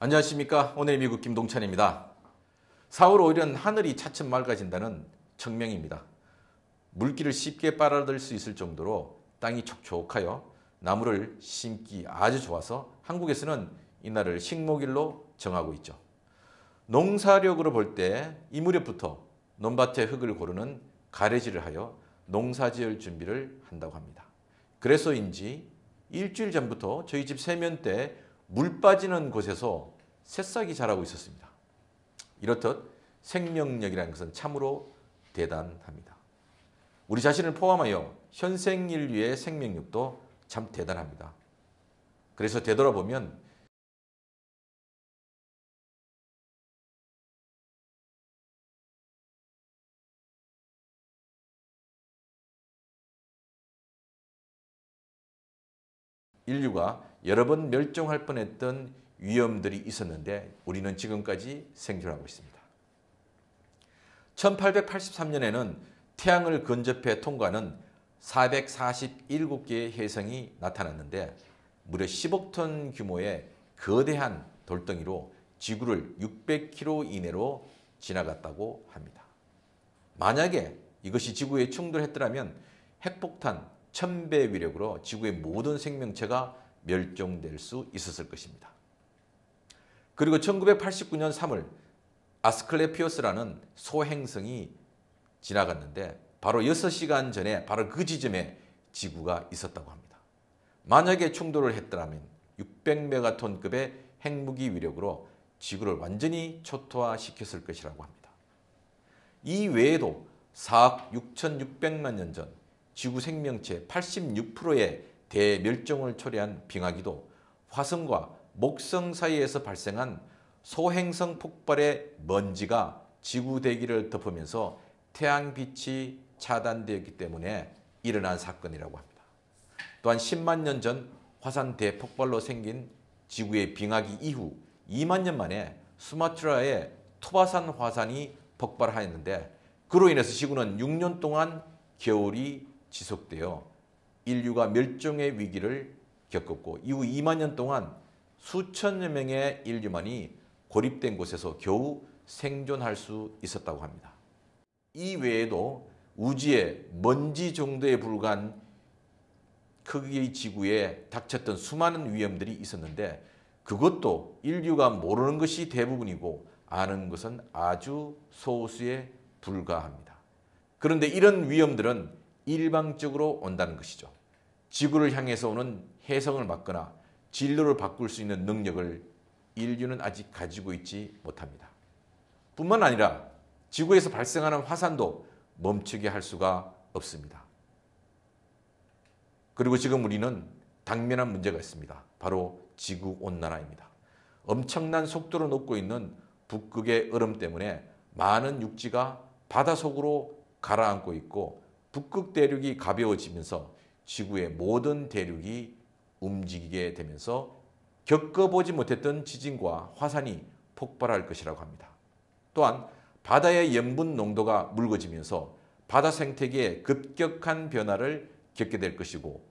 안녕하십니까. 오늘 의 미국 김동찬입니다. 4월 5일은 하늘이 차츰 맑아진다는 청명입니다. 물기를 쉽게 빨아들 수 있을 정도로 땅이 촉촉하여 나무를 심기 아주 좋아서 한국에서는 이날을 식목일로 정하고 있죠. 농사력으로 볼 때 이 무렵부터 논밭의 흙을 고르는 가래질을 하여 농사지을 준비를 한다고 합니다. 그래서인지 일주일 전부터 저희 집 세면대 물 빠지는 곳에서 새싹이 자라고 있었습니다. 이렇듯 생명력이라는 것은 참으로 대단합니다. 우리 자신을 포함하여 현생 인류의 생명력도 참 대단합니다. 그래서 되돌아보면 인류가 여러 번 멸종할 뻔했던 위험들이 있었는데 우리는 지금까지 생존하고 있습니다. 1883년에는 태양을 근접해 통과하는 447개의 혜성이 나타났는데 무려 10억 톤 규모의 거대한 돌덩이로 지구를 600km 이내로 지나갔다고 합니다. 만약에 이것이 지구에 충돌했더라면 핵폭탄, 천배의 위력으로 지구의 모든 생명체가 멸종될 수 있었을 것입니다. 그리고 1989년 3월 아스클레피오스라는 소행성이 지나갔는데 바로 6시간 전에 바로 그 지점에 지구가 있었다고 합니다. 만약에 충돌을 했더라면 600메가톤급의 핵무기 위력으로 지구를 완전히 초토화시켰을 것이라고 합니다. 이 외에도 4억 6,600만 년전 지구 생명체 86%의 대멸종을 초래한 빙하기도 화성과 목성 사이에서 발생한 소행성 폭발의 먼지가 지구 대기를 덮으면서 태양빛이 차단되었기 때문에 일어난 사건이라고 합니다. 또한 10만 년 전 화산 대폭발로 생긴 지구의 빙하기 이후 2만 년 만에 수마트라의 토바산 화산이 폭발하였는데 그로 인해서 지구는 6년 동안 겨울이 지속되어 인류가 멸종의 위기를 겪었고 이후 2만 년 동안 수천여 명의 인류만이 고립된 곳에서 겨우 생존할 수 있었다고 합니다. 이 외에도 우주의 먼지 정도에 불과한 크기의 지구에 닥쳤던 수많은 위험들이 있었는데 그것도 인류가 모르는 것이 대부분이고 아는 것은 아주 소수에 불과합니다. 그런데 이런 위험들은 일방적으로 온다는 것이죠. 지구를 향해서 오는 해성을 막거나 진로를 바꿀 수 있는 능력을 인류는 아직 가지고 있지 못합니다. 뿐만 아니라 지구에서 발생하는 화산도 멈추게 할 수가 없습니다. 그리고 지금 우리는 당면한 문제가 있습니다. 바로 지구 온난화입니다. 엄청난 속도로 녹고 있는 북극의 얼음 때문에 많은 육지가 바다 속으로 가라앉고 있고 북극 대륙이 가벼워지면서 지구의 모든 대륙이 움직이게 되면서 겪어보지 못했던 지진과 화산이 폭발할 것이라고 합니다. 또한 바다의 염분 농도가 묽어지면서 바다 생태계에 급격한 변화를 겪게 될 것이고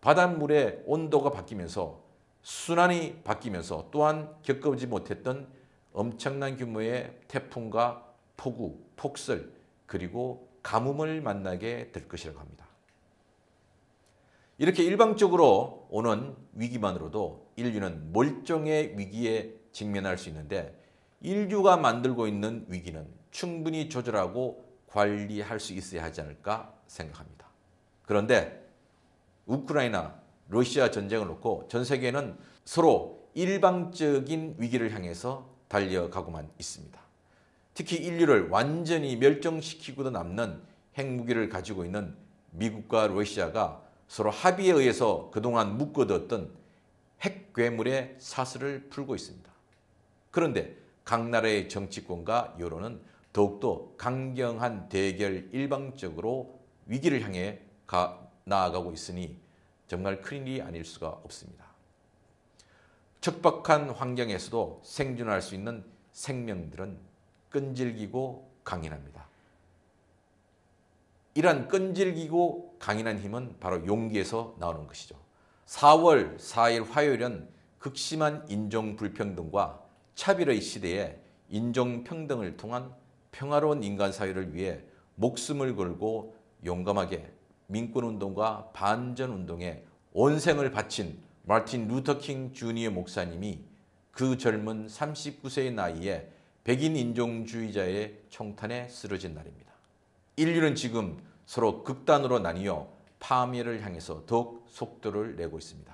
바닷물의 온도가 바뀌면서 순환이 바뀌면서 또한 겪어보지 못했던 엄청난 규모의 태풍과 폭우, 폭설 그리고 가뭄을 만나게 될 것이라고 합니다. 이렇게 일방적으로 오는 위기만으로도 인류는 멀쩡의 위기에 직면할 수 있는데 인류가 만들고 있는 위기는 충분히 조절하고 관리할 수 있어야 하지 않을까 생각합니다. 그런데 우크라이나 러시아 전쟁을 놓고 전 세계는 서로 일방적인 위기를 향해서 달려가고만 있습니다. 특히 인류를 완전히 멸종시키고도 남는 핵무기를 가지고 있는 미국과 러시아가 서로 합의에 의해서 그동안 묶어뒀던 핵괴물의 사슬을 풀고 있습니다. 그런데 각 나라의 정치권과 여론은 더욱더 강경한 대결 일방적으로 위기를 향해 가, 나아가고 있으니 정말 큰 일이 아닐 수가 없습니다. 척박한 환경에서도 생존할 수 있는 생명들은 끈질기고 강인합니다. 이러 끈질기고 강인한 힘은 바로 용기에서 나오는 것이죠. 4월 4일 화요일은 극심한 인종 불평등과 차별의 시대에 인종 평등을 통한 평화로운 인간 사회를 위해 목숨을 걸고 용감하게 민권 운동과 반전 운동에 온생을 바친 마틴 루터 킹 주니어 목사님이 그 젊은 39세의 나이에 백인 인종주의자의 총탄에 쓰러진 날입니다. 인류는 지금 서로 극단으로 나뉘어 파멸을 향해서 더욱 속도를 내고 있습니다.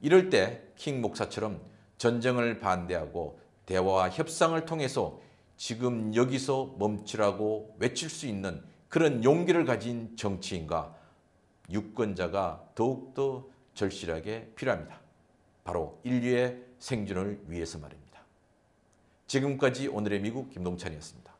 이럴 때 킹 목사처럼 전쟁을 반대하고 대화와 협상을 통해서 지금 여기서 멈추라고 외칠 수 있는 그런 용기를 가진 정치인과 유권자가 더욱더 절실하게 필요합니다. 바로 인류의 생존을 위해서 말입니다. 지금까지 오늘의 미국 김동찬이었습니다.